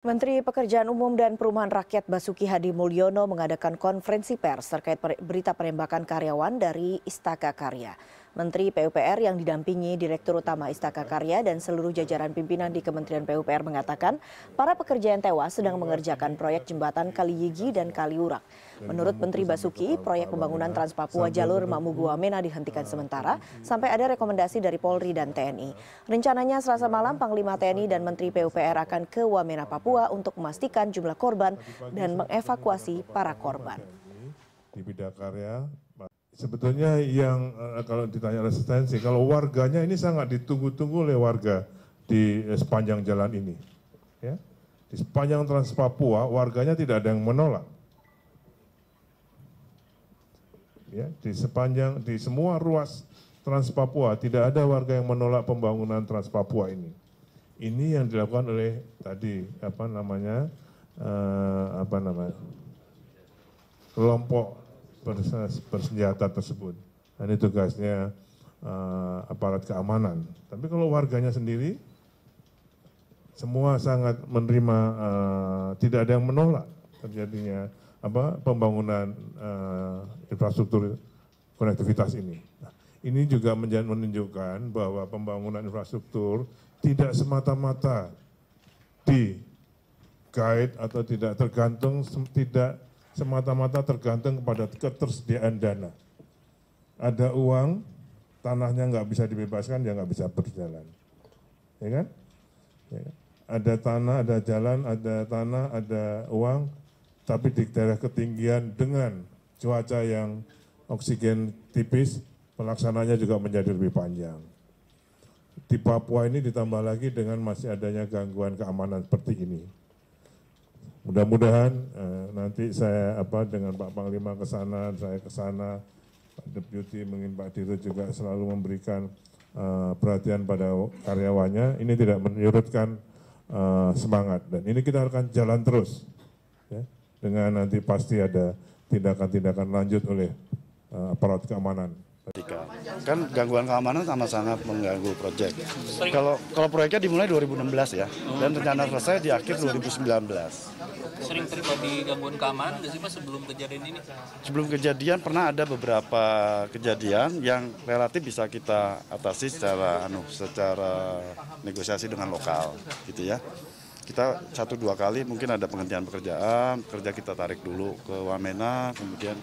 Menteri Pekerjaan Umum dan Perumahan Rakyat Basuki Hadi Mulyono mengadakan konferensi pers terkait berita penembakan karyawan dari Istaka Karya. Menteri PUPR yang didampingi Direktur Utama Istaka Karya dan seluruh jajaran pimpinan di Kementerian PUPR mengatakan para pekerja yang tewas sedang mengerjakan proyek jembatan kali Yigi dan kali Kaliurak. Menurut Menteri Basuki, proyek pembangunan Trans Papua Jalur Mena dihentikan sementara sampai ada rekomendasi dari Polri dan TNI. Rencananya Selasa malam Panglima TNI dan Menteri PUPR akan ke Wamena Papua untuk memastikan jumlah korban dan mengevakuasi para korban. Di bidang karya sebetulnya yang uh, kalau ditanya resistensi, kalau warganya ini sangat ditunggu-tunggu oleh warga di eh, sepanjang jalan ini. Ya. Di sepanjang Trans Papua, warganya tidak ada yang menolak. Ya, di sepanjang di semua ruas Trans Papua tidak ada warga yang menolak pembangunan Trans Papua ini. Ini yang dilakukan oleh tadi apa namanya eh, apa namanya kelompok bersenjata tersebut. Nah, ini tugasnya uh, eh, aparat keamanan. Tapi kalau warganya sendiri, semua sangat menerima, uh, tidak ada yang menolak terjadinya apa pembangunan uh, infrastruktur konektivitas ini. Nah, ini juga menunjukkan bahwa pembangunan infrastruktur tidak semata-mata di guide atau tidak tergantung tidak semata-mata tergantung kepada ketersediaan dana. Ada uang, tanahnya nggak bisa dibebaskan, ya nggak bisa berjalan. Ya kan? Ya. Kan? Ada tanah, ada jalan, ada tanah, ada uang, tapi di daerah ketinggian dengan cuaca yang oksigen tipis, pelaksananya juga menjadi lebih panjang. Di Papua ini ditambah lagi dengan masih adanya gangguan keamanan seperti ini. Mudah-mudahan eh, nanti saya apa dengan Pak Panglima ke sana, saya ke sana, Pak Deputi mungkin Pak Dirut juga selalu memberikan uh, perhatian pada karyawannya. Ini tidak menyurutkan uh, semangat dan ini kita akan jalan terus ya. dengan nanti pasti ada tindakan-tindakan lanjut oleh uh, aparat keamanan. Kan gangguan keamanan sama sangat mengganggu proyek. Kalau kalau proyeknya dimulai 2016 ya, dan rencana selesai di akhir 2019. Sering terjadi gangguan keamanan nggak sih sebelum kejadian ini? Sebelum kejadian pernah ada beberapa kejadian yang relatif bisa kita atasi secara anu, secara negosiasi dengan lokal, gitu ya kita satu dua kali mungkin ada penghentian pekerjaan, kerja kita tarik dulu ke Wamena, kemudian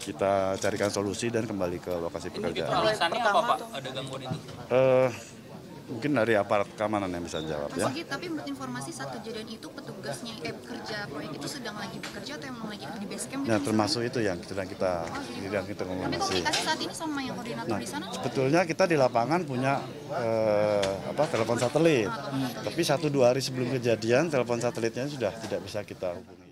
kita carikan solusi dan kembali ke lokasi pekerjaan. pertama apa Pak ada gangguan itu? Uh, mungkin dari aparat keamanan yang bisa jawab ya. tapi menurut informasi saat kejadian itu petugasnya eh, kerja proyek itu sedang lagi bekerja atau emang lagi di base camp? Gitu, nah termasuk itu yang sedang kita oh, gitu. sedang kita komunikasi. Tapi komunikasi saat ini sama yang koordinator nah, di sana? Sebetulnya kita di lapangan punya eh, apa telepon satelit, Hmm. tapi satu dua hari sebelum kejadian telepon satelitnya sudah tidak bisa kita hubungi.